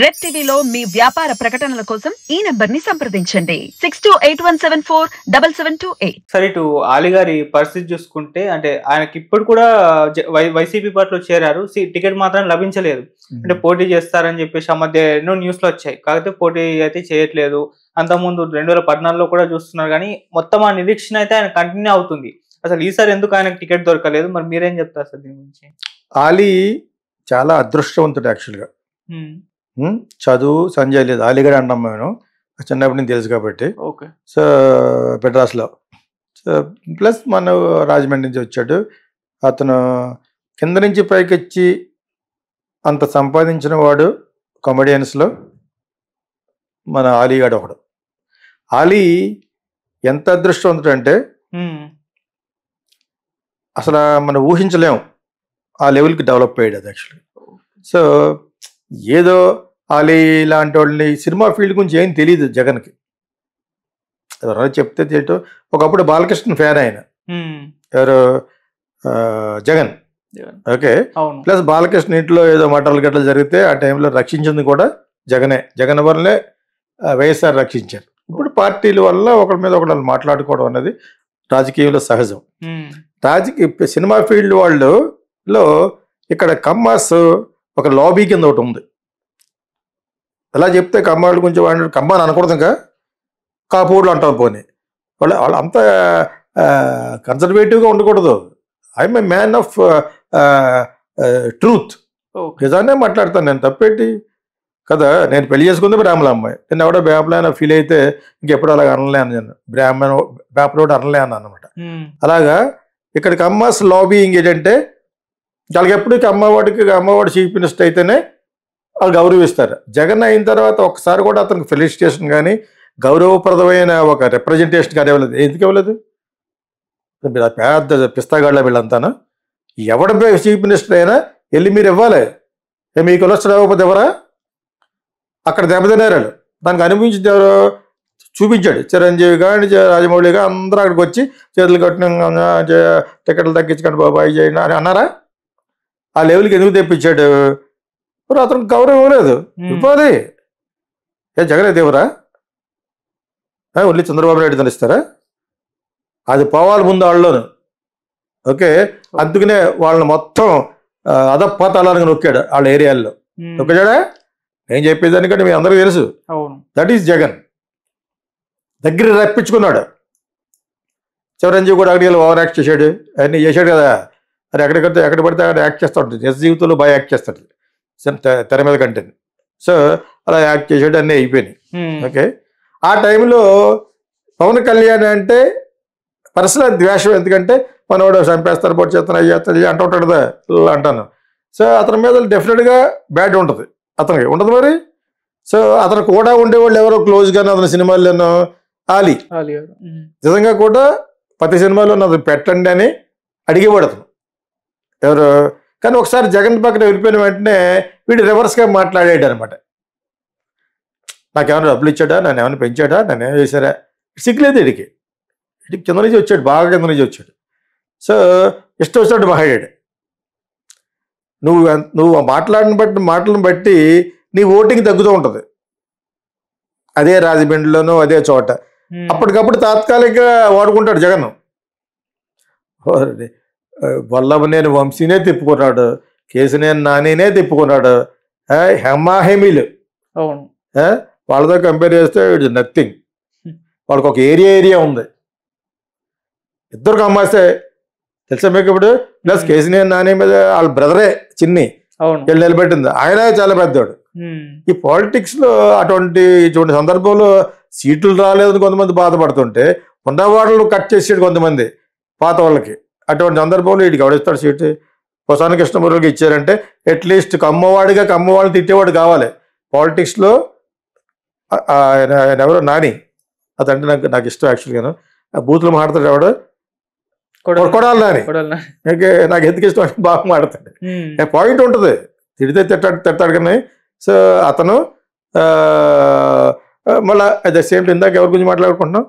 Red టీవీలో మీ వ్యాపార ప్రకటనల కోసం ఈ నెంబర్ ని సంప్రదించండి six two eight one seven four double seven two eight సరే ఇటు ఆలిగారి పరిస్థితి చూసుకుంటే అంటే ఆయనకి ఇప్పుడు కూడా వైసీపీ పార్టీలో చేరారు టికెట్ మాత్రం లభించలేదు అంటే పోటీ చేస్తారని చెప్పేసి ఆ మధ్య ఎన్నో లో వచ్చాయి కాకపోతే పోటీ అయితే చేయట్లేదు అంతకుముందు రెండు వేల పద్నాలుగులో కూడా చూస్తున్నారు కానీ మొత్తం ఆ నిరీక్షణ అయితే ఆయన కంటిన్యూ అవుతుంది అసలు ఈసారి ఎందుకు ఆయనకు టికెట్ దొరకలేదు మరి మీరేం చెప్తారు సార్ దీని గురించి ఆలీ చాలా అదృష్టవంతుడు యాక్చువల్గా చదువు సంజయ్ లేదు అలీగఢ్ అంటాం మేము చిన్నప్పటి నుంచి తెలుసు కాబట్టి ఓకే సో పెడ్రాస్లో సో ప్లస్ మన రాజమండ్రి నుంచి వచ్చాడు అతను కింద నుంచి పైకి వచ్చి అంత సంపాదించిన వాడు కామెడియన్స్లో మన ఆలీగాడు ఒకడు ఆలీ ఎంత అదృష్టవంతుడు అంటే అసలు మనం ఊహించలేము ఆ లెవెల్కి డెవలప్ అయ్యాడు అది యాక్చువల్గా సో ఏదో అలీ లాంటి వాళ్ళని సినిమా ఫీల్డ్ గురించి ఏం తెలియదు జగన్కి ఎవరో చెప్తే చేయటం ఒకప్పుడు బాలకృష్ణ ఫ్యాన్ ఆయన ఎవరు జగన్ ఓకే ప్లస్ బాలకృష్ణ ఇంట్లో ఏదో మటర్లు గట్టలు జరిగితే ఆ టైంలో రక్షించింది కూడా జగనే జగన్ వల్లే వైఎస్ఆర్ రక్షించారు ఇప్పుడు పార్టీల వల్ల ఒకరి మీద ఒకరు మాట్లాడుకోవడం అనేది రాజకీయంలో సహజం రాజకీయ సినిమా ఫీల్డ్ వాళ్ళు లో ఇక్కడ కమ్మాస్ ఒక లాబీ కింద ఒకటి ఉంది ఎలా చెప్తే కమ్మాళ్ళు కొంచెం వాడిని కమ్మాని అనకూడదు ఇంకా కాపూర్లు అంటారు పోనీ వాళ్ళు వాళ్ళు అంత కన్సర్వేటివ్గా ఉండకూడదు I'm a man of truth నిజానే మాట్లాడతాను నేను తప్పేంటి కదా నేను పెళ్లి చేసుకుంది బ్రాహ్మణ అమ్మాయి నేను ఎవడో బ్రాహ్మణ ఫీల్ అయితే ఇంకెప్పుడు అలాగ అనలే అని నేను బ్రాహ్మణ బ్రాహ్మణుడు అనలే అని అనమాట hmm. అలాగా ఇక్కడికి అమ్మాస్ లాబీయింగ్ ఏంటంటే వాళ్ళకి ఎప్పుడూ అమ్మవాడికి అమ్మఒడి చీఫ్ మినిస్టర్ అయితేనే వాళ్ళు గౌరవిస్తారు జగన్ అయిన తర్వాత ఒక్కసారి కూడా అతనికి ఫెలిసిటేషన్ కానీ గౌరవప్రదమైన ఒక రిప్రజెంటేషన్ కానీ ఇవ్వలేదు ఎందుకు ఇవ్వలేదు పెద్ద పిస్తాగాళ్ళ వీళ్ళంతాను ఎవడ చీఫ్ మినిస్టర్ అయినా వెళ్ళి మీరు ఇవ్వాలి మీ కొలెస్ట్రాల్ ఇవ్వకపోతే ఎవరా అక్కడ దెబ్బతినారు దానికి అనిపించింది ఎవరు చూపించాడు చిరంజీవి కానీ రాజమౌళి కానీ అందరూ అక్కడికి వచ్చి చేతులు కట్టిన టికెట్లు తగ్గించుకోండి బాబాయ్ చేయండి అని అన్నారా ఆ లెవెల్కి ఎందుకు తెప్పించాడు మరి అతను గౌరవం ఇవ్వలేదు hmm. ఇవ్వాలి ఏ జగన్ దేవురా ఓన్లీ చంద్రబాబు నాయుడు తనిస్తారా అది పోవాలి ముందు వాళ్ళలోను ఓకే అందుకనే వాళ్ళని మొత్తం అదప్పతాళానికి నొక్కాడు వాళ్ళ ఏరియాల్లో hmm. నొక్కాడా నేను చెప్పేదానికంటే మీ అందరికీ తెలుసు దట్ ఈస్ జగన్ దగ్గర రప్పించుకున్నాడు చివరంజీవి కూడా అక్కడికి ఓవర్ యాక్ట్ చేశాడు అన్నీ చేశాడు కదా అది ఎక్కడికడితే ఎక్కడ పడితే అక్కడ యాక్ట్ చేస్తూ ఉంటుంది నిజ జీవితంలో బాగా యాక్ట్ చేస్తాడు తెర మీద కంటే సో అలా యాక్ట్ చేసేటన్నీ అన్నీ అయిపోయినాయి ఓకే ఆ టైంలో పవన్ కళ్యాణ్ అంటే పర్సనల్ ద్వేషం ఎందుకంటే మనవాడు చంపేస్తారు పొడి చేస్తాను అయ్యి చేస్తాను అంటూ ఉంటాడు కదా అంటాను సో అతని మీద డెఫినెట్గా బ్యాడ్ ఉంటుంది అతనికి ఉండదు మరి సో అతను కూడా ఉండేవాళ్ళు ఎవరో క్లోజ్గానే అతని సినిమాల్లోనో ఆలీ నిజంగా కూడా ప్రతి సినిమాలో అతను పెట్టండి అని అడిగేవాడు అతను ఎవరు కానీ ఒకసారి జగన్ పక్కన వెళ్ళిపోయిన వెంటనే వీడు రివర్స్గా మాట్లాడాడు అనమాట నాకేమైనా డబ్బులు ఇచ్చాడా నన్ను ఏమైనా పెంచాడా నన్ను ఏమైనా చేశారా సిగ్గులేదు వీడికి వీడికి కింద నుంచి వచ్చాడు బాగా కింద నుంచి వచ్చాడు సో ఇష్టం వచ్చాడు మాట్లాడాడు నువ్వు నువ్వు మాట్లాడిన బట్టి మాటలను బట్టి నీ ఓటింగ్ తగ్గుతూ ఉంటుంది అదే రాజమండ్రిలోనూ అదే చోట అప్పటికప్పుడు తాత్కాలిక వాడుకుంటాడు జగన్ వల్లభనేని వంశీనే తిప్పుకున్నాడు కేసినేని నానినే తిప్పుకున్నాడు హెమాహెమీలు అవును వాళ్ళతో కంపేర్ చేస్తే ఇట్ నథింగ్ వాళ్ళకి ఒక ఏరియా ఏరియా ఉంది ఇద్దరు కమ్మాస్తే తెలుసా మీకు ఇప్పుడు ప్లస్ కేసినేని నాని మీద వాళ్ళ బ్రదరే చిన్ని వెళ్ళి నిలబెట్టింది ఆయన చాలా పెద్దవాడు ఈ పాలిటిక్స్ లో అటువంటి ఇటువంటి సందర్భంలో సీట్లు రాలేదని కొంతమంది బాధపడుతుంటే ఉన్న వాళ్ళు కట్ చేసేడు కొంతమంది పాత వాళ్ళకి అటువంటి సందర్భంలో వీడికి ఎవడిస్తాడు సీటు పొసాని కృష్ణమూర్తికి ఇచ్చారంటే అట్లీస్ట్ కమ్మవాడిగా కమ్మవాడిని తిట్టేవాడు కావాలి పాలిటిక్స్లో ఆయన ఎవరో నాని అదంటే నాకు నాకు ఇష్టం యాక్చువల్గాను బూతులు మాడతాడు ఎవడు కొడాలి నాని నాకు ఎందుకు ఇష్టం అంటే బాగా మాడతాడు పాయింట్ ఉంటుంది తిడితే తిట్టాడు తిట్టాడు కానీ సో అతను మళ్ళీ అట్ ద సేమ్ టైం ఇందాక ఎవరి గురించి మాట్లాడుకుంటున్నాం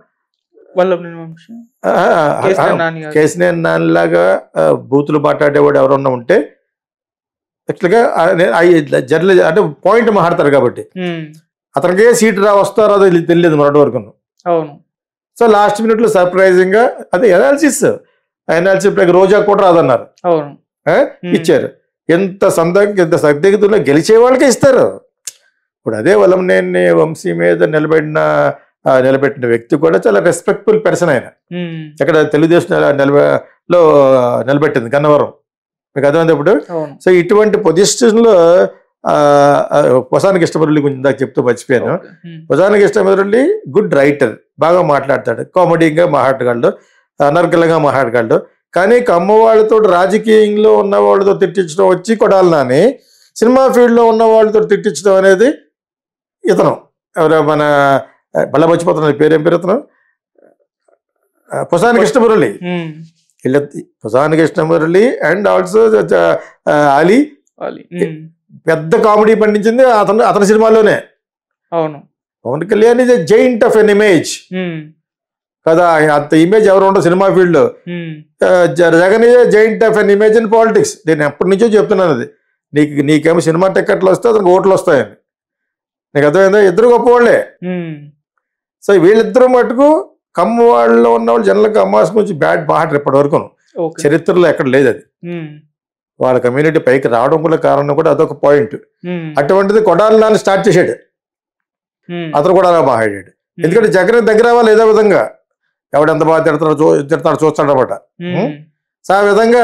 కేసీనే లాగా బూతులు మాట్లాడేవాడు ఎవరన్నా ఉంటే యాక్చువల్గా జర్నలిజం అంటే పాయింట్ మాట్లాడతారు కాబట్టి అతనికే సీట్ రా వస్తారో అది తెలియదు మొన్నటి వరకు అవును సో లాస్ట్ మినిట్ లో సర్ప్రైజింగ్ గా అదే ఎనాలిసిస్ ఎనాలిసిస్ రోజా కూడా రాదన్నారు అవును ఇచ్చారు ఎంత సందర్భం ఎంత సందిగ్ధంలో గెలిచే వాళ్ళకే ఇస్తారు ఇప్పుడు అదే వలం నేను వంశీ మీద నిలబడిన నిలబెట్టిన వ్యక్తి కూడా చాలా రెస్పెక్ట్ఫుల్ పర్సన్ ఆయన ఇక్కడ తెలుగుదేశం నిలబలో నిలబెట్టింది గన్నవరం మీకు ఇప్పుడు సో ఇటువంటి పొజిషన్ లో పొసానికి ఇష్టమరుల్లి గురించి ఇందాక చెప్తూ మర్చిపోయాను పొసానికి ఇష్టమరుల్లి గుడ్ రైటర్ బాగా మాట్లాడతాడు కామెడీగా మాట్లాడగలడు అనర్గలంగా మాట్లాడగలడు కానీ కమ్మ వాళ్ళతో రాజకీయంలో ఉన్న వాళ్ళతో తిట్టించడం వచ్చి కొడాలని సినిమా ఫీల్డ్లో ఉన్న వాళ్ళతో తిట్టించడం అనేది ఇతను ఎవరో మన మళ్ళీ మర్చిపోతున్నాను పేరేం పేరుతున్నావు పుసాని కృష్ణమురళి వీళ్ళ పుసాని కృష్ణమురళి అండ్ ఆల్సో అలీ పెద్ద కామెడీ పండించింది అతను అతని సినిమాలోనే అవును Pawan Kalyan is giant of an image కదా అంత ఇమేజ్ ఎవరు ఉండవు సినిమా ఫీల్డ్ లో Jagan giant of an image in politics నేను ఎప్పటి నుంచో చెప్తున్నాను అది నీకు నీకేమో సినిమా టికెట్లు వస్తే అతనికి ఓట్లు వస్తాయని నీకు అర్థమైందా ఇద్దరు గొప్పవాళ్లే సో వీళ్ళిద్దరూ మటుకు కమ్మ వాళ్ళు ఉన్న వాళ్ళు జనరల్గా అమ్మాస్ గురించి బ్యాడ్ బాట ఇప్పటి వరకు చరిత్రలో ఎక్కడ లేదు అది వాళ్ళ కమ్యూనిటీ పైకి రావడం కూడా కారణం కూడా అదొక పాయింట్ అటువంటిది కొడాలి నాన్న స్టార్ట్ చేశాడు అతను కూడా అలా బాగాడాడు ఎందుకంటే జగన్ దగ్గర వాళ్ళు ఏదో విధంగా ఎవడెంత బాగా తిడతాడో చూ తిడతాడో చూస్తాడు అనమాట సో ఆ విధంగా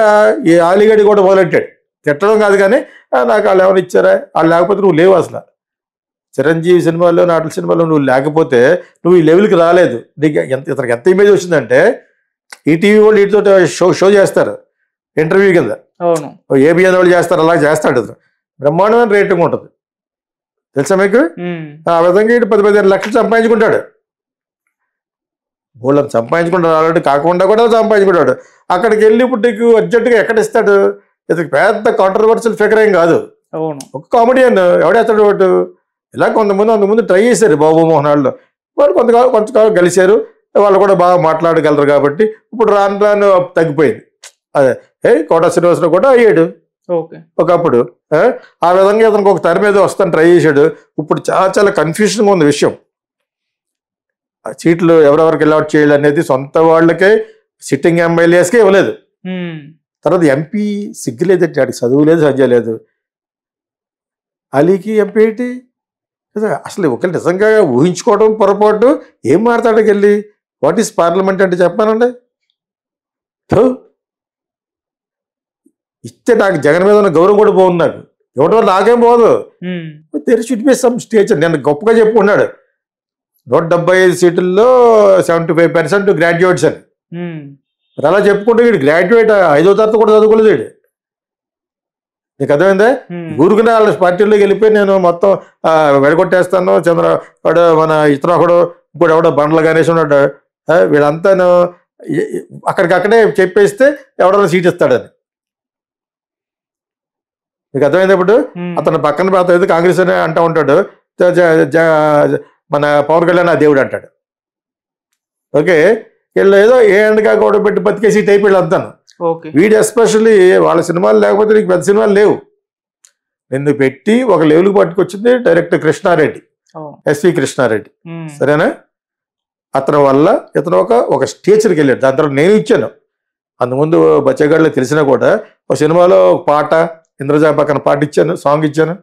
ఈ ఆలిగడి కూడా మొదలెట్టాడు తిట్టడం కాదు కానీ నాకు వాళ్ళు ఎవరు ఇచ్చారా వాళ్ళు లేకపోతే నువ్వు లేవు అసలు చిరంజీవి సినిమాలో నాటల సినిమాలో నువ్వు లేకపోతే నువ్వు ఈ లెవెల్కి రాలేదు నీకు ఎంత ఇతనికి ఎంత ఇమేజ్ వచ్చిందంటే ఈటీవీ వాళ్ళు వీటితో షో షో చేస్తారు ఇంటర్వ్యూ కింద ఏబిఎన్ వాళ్ళు చేస్తారు అలా చేస్తాడు ఇతను బ్రహ్మాండమైన రేటింగ్ ఉంటుంది తెలుసా మీకు ఆ విధంగా ఇటు పది పదిహేను లక్షలు సంపాదించుకుంటాడు మూలం సంపాదించుకుంటాడు ఆల్రెడీ కాకుండా కూడా సంపాదించుకుంటాడు అక్కడికి వెళ్ళి ఇప్పుడు నీకు అర్జెంటుగా ఎక్కడ ఇస్తాడు ఇతనికి పెద్ద కాంట్రవర్షియల్ ఫిగర్ ఏం కాదు ఒక కామెడియన్ ఎవడేస్తాడు ఒకటి ఇలా కొంతమంది అంతకుముందు ట్రై చేశారు బాబు మోహన్ వాళ్ళు వాళ్ళు కొంతకాలం కొంతకాలం కలిశారు వాళ్ళు కూడా బాగా మాట్లాడగలరు కాబట్టి ఇప్పుడు రాను రాను తగ్గిపోయింది అదే ఏ కోట శ్రీనివాసరావు కూడా అయ్యాడు ఒకప్పుడు ఆ విధంగా అతనికి ఒక తెర మీద వస్తాను ట్రై చేశాడు ఇప్పుడు చాలా చాలా కన్ఫ్యూషన్గా ఉంది విషయం ఆ సీట్లు ఎవరెవరికి అలాట్ చేయాలి అనేది సొంత వాళ్ళకే సిట్టింగ్ ఎమ్మెల్యేస్కే ఇవ్వలేదు తర్వాత ఎంపీ సిగ్గులేదంటే వాడికి చదువు లేదు సజ్జ లేదు అలీకి ఎంపీ ఏంటి అసలు ఒకళ్ళు నిజంగా ఊహించుకోవడం పొరపాటు ఏం మాట్లాడకి వాట్ ఈస్ పార్లమెంట్ అంటే చెప్పానండి ఇస్తే నాకు జగన్ మీద ఉన్న గౌరవం కూడా పోదు నాకు ఇవ్వడం వల్ల నాకేం పోదు there should be some stage నేను గొప్పగా చెప్పుకున్నాడు నూట డెబ్బై ఐదు సీట్లలో సెవెంటీ ఫైవ్ పర్సెంట్ గ్రాడ్యుయేట్స్ అని మరి అలా చెప్పుకుంటే వీడు గ్రాడ్యుయేట్ ఐదో తరగతి కూడా చదువుకోలేదు వీడు నీకు అర్థమైందే ఊరుకునే వాళ్ళ పార్టీలోకి వెళ్ళిపోయి నేను మొత్తం వెడగొట్టేస్తాను చంద్ర వాడు మన ఒకడు ఇంకోటి ఎవడో బండ్లు గణేష్ ఉన్నాడు వీళ్ళంతాను అక్కడికక్కడే చెప్పేస్తే ఎవడన్నా సీట్ ఇస్తాడని నీకు ఇప్పుడు అతను పక్కన పెడతాడు కాంగ్రెస్ అనే అంటూ ఉంటాడు మన పవన్ కళ్యాణ్ ఆ దేవుడు అంటాడు ఓకే వీళ్ళు ఏదో ఏ ఎండగా గొడవ పెట్టి బతికేసి టైప్ వీళ్ళు అంతాను వీడు ఎస్పెషల్లీ వాళ్ళ సినిమాలు లేకపోతే నీకు పెద్ద సినిమాలు లేవు నిన్ను పెట్టి ఒక లెవెల్కి పట్టుకొచ్చింది డైరెక్టర్ కృష్ణారెడ్డి ఎస్వి కృష్ణారెడ్డి సరేనా అతని వల్ల ఇతను ఒక ఒక స్టేచర్కి వెళ్ళాడు దాని తర్వాత నేను ఇచ్చాను అందుముందు బచ్చగాడిలో తెలిసినా కూడా ఒక సినిమాలో ఒక పాట ఇంద్రజా పక్కన పాట ఇచ్చాను సాంగ్ ఇచ్చాను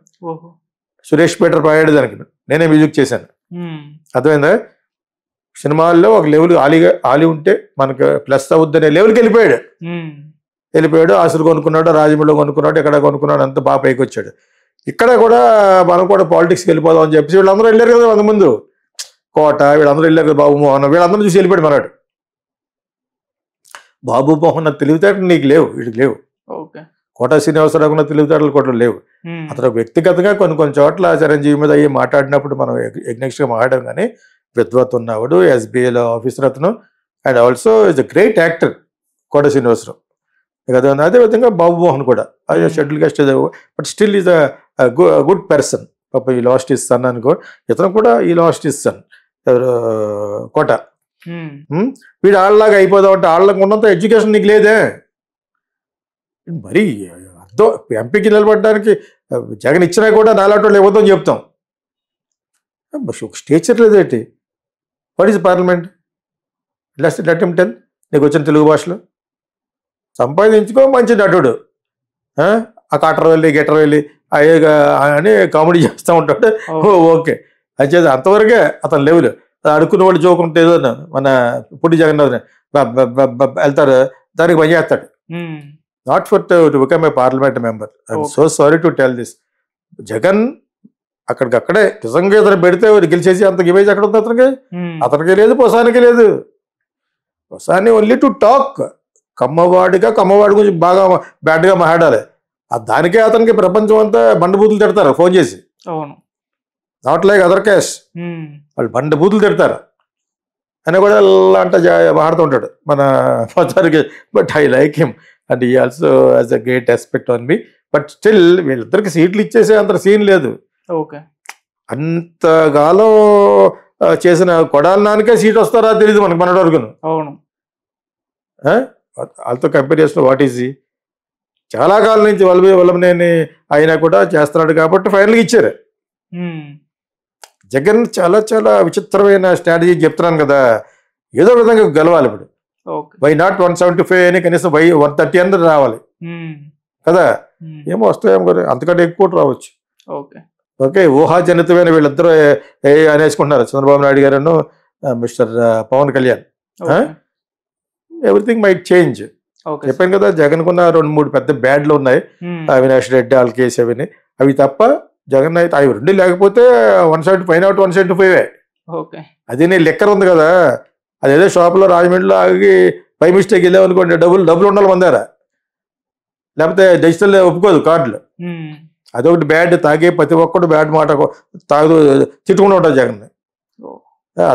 సురేష్ పీటర్ పాడాడు దానికి నేనే మ్యూజిక్ చేశాను అర్థమైందా సినిమాల్లో ఒక లెవెల్ ఆలీగా ఆలి ఉంటే మనకు ప్లస్ అవుద్దనే లెవెల్కి వెళ్ళిపోయాడు వెళ్ళిపోయాడు అసలు కొనుక్కున్నాడు రాజమండ్రి కొనుక్కున్నాడు ఎక్కడ కొనుక్కున్నాడు అంత బాగా పైకి వచ్చాడు ఇక్కడ కూడా మనం కూడా పాలిటిక్స్కి వెళ్ళిపోదాం అని చెప్పేసి వీళ్ళందరూ వెళ్ళారు కదా వంద ముందు కోట వీళ్ళందరూ వెళ్ళారు కదా బాబు మోహన్ వీళ్ళందరూ చూసి వెళ్ళిపోయాడు మనడు బాబు మోహన్ తెలివితేటలు నీకు లేవు వీడికి లేవు కోట శ్రీనివాసరావు ఉన్న తెలివితేటలు కూడా లేవు అతను వ్యక్తిగతంగా కొన్ని కొన్ని చోట్ల చిరంజీవి మీద అయ్యి మాట్లాడినప్పుడు మనం ఎగ్నెక్స్ట్గా మాట్లాడడం కానీ విద్వత్ ఉన్నవాడు ఎస్బీఐలో ఆఫీసర్ అతను and also is a great actor Kota Srinivasa Rao కదా అదేవిధంగా బాబు మోహన్ కూడా అది schedule caste but still is a good person పాప ఈ లాస్ట్ ఇస్ సన్ అనుకో ఇతను కూడా ఈ last is son Kota hmm. Hmm? వీడు ఆళ్ళలాగా అయిపోదాం అంటే ఆళ్ళకు ఉన్నంత ఎడ్యుకేషన్ నీకు లేదే మరీ అర్థం ఎంపీకి నిలబడడానికి జగన్ ఇచ్చినా కూడా నాలాటోళ్ళు ఇవ్వదని చెప్తాం స్టేచర్ లేదేంటి what is parliament లెస్ట్ let M tell నీకు వచ్చిన తెలుగు భాషలో సంపాదించుకో మంచి నటుడు ఆ కాటర్ వెళ్ళి గెటర్ వెళ్ళి అయ్యే అని కామెడీ చేస్తూ ఉంటాడు ఓకే అది చేసి అంతవరకే అతను లెవెల్ అడుక్కున్న వాళ్ళు చూకుంటే ఏదో మన పుట్టి జగన్నాథ్ వెళ్తారు దానికి పని చేస్తాడు not for to become a parliament member I'm so sorry to tell this Jagan అక్కడికక్కడే నిజంగా ఇతను పెడితే గెలిచేసి అంత ఇమేజ్ అక్కడ ఉంది అతనికి అతనికి లేదు పొసానికి లేదు పొసాని ఓన్లీ టు టాక్ కమ్మవాడిగా కమ్మవాడి గురించి బాగా బ్యాడ్గా మాట్లాడాలి దానికే అతనికి ప్రపంచం అంతా బండబూతులు తిడతారు ఫోన్ చేసి అవును నాట్ లైక్ అదర్ క్యాష్ వాళ్ళు బండబూతులు తిడతారు అని కూడా ఎలా అంటే మాట్లాడుతూ ఉంటాడు మన ఫాదర్కి but I like him and he also as a great respect on me but still వీళ్ళిద్దరికి సీట్లు ఇచ్చేసే అంత సీన్ లేదు అంతగాలం చేసిన కొడాల నానికే సీట్ వస్తారా తెలియదు మనకు మన వరకు వాళ్ళతో కంపేర్ చేసిన వాట్ ఈజ్ చాలా కాలం నుంచి వల్లభి వల్లభనేని ఆయన కూడా చేస్తున్నాడు కాబట్టి ఫైనల్గా ఇచ్చారు జగన్ చాలా చాలా విచిత్రమైన స్ట్రాటజీ చెప్తున్నాను కదా ఏదో విధంగా గెలవాలి ఇప్పుడు why not one seventy five అని కనీసం వై వన్ థర్టీ అన్నది రావాలి కదా ఏమో వస్తాయేమో అంతకంటే ఎక్కువ రావచ్చు ఓకే ఓకే ఊహాజనితమైన వీళ్ళిద్దరూ అనేసుకుంటున్నారు Chandrababu Naidu garu Mr Pawan Kalyan everything might change చెప్పాను కదా జగన్ కున్న రెండు మూడు పెద్ద బ్యాడ్లు ఉన్నాయి అవినాష్ రెడ్డి వాళ్ళ కేసు అవి అవి తప్ప జగన్ అయితే అవి రెండు లేకపోతే వన్ సెవెంటీ పైన అవుట్ వన్ సెవెంటీ ఫైవ్ అది నీ లెక్కర్ ఉంది కదా అదేదో షాప్లో రాజమండ్రిలో ఆగి పై మిస్టేక్ వెళ్ళామనుకోండి డబ్బులు డబ్బులు ఉండాలి మందారా లేకపోతే డిజిటల్ ఒప్పుకోదు కార్డులు అదొకటి బ్యాడ్ తాగే ప్రతి ఒక్కడు బ్యాడ్ మాట తాగు తిట్టుకుంటూ ఉంటాడు Jagan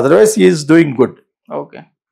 otherwise is doing good okay